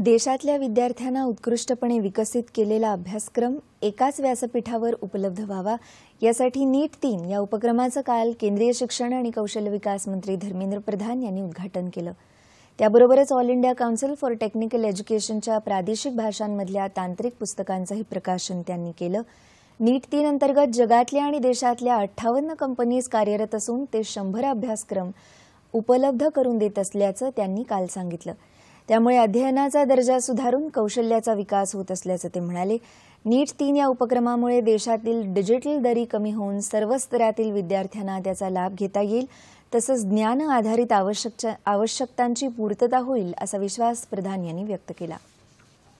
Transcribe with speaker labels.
Speaker 1: देशातल्या विद्यार्थ्यांना उत्कृष्टपणे विकसित केलेला अभ्यासक्रम एकाच व्यासपीठावर उपलब्ध व्हावा यासाठी नीट तीन या उपक्रमाचं काल केंद्रीय शिक्षण आणि कौशल्य विकास मंत्री धर्मेंद्र प्रधान यांनी उद्घाटन केलं त्याबरोबरच All India Council for technical एज्युकेशनच्या प्रादेशिक भाषांमधल्या तांत्रिक पुस्तकांचंही प्रकाशन त्यांनी केलं नीट तीन अंतर्गत जगातल्या आणि देशातल्या अठ्ठावन्न कंपनीज कार्यरत असून ते शंभर अभ्यासक्रम उपलब्ध करून देत असल्याचं त्यांनी काल सांगितलं त्यामुळे अध्ययनाचा दर्जा सुधारून कौशल्याचा विकास होत असल्याचं ते म्हणाले नीट तीन या उपक्रमामुळे देशातील डिजिटल दरी कमी होऊन सर्व स्तरातील विद्यार्थ्यांना त्याचा लाभ घेता येईल तसंच ज्ञान आधारित आवश्यक आवश्यकतांची पूर्तता होईल असा विश्वास प्रधान यांनी व्यक्त केला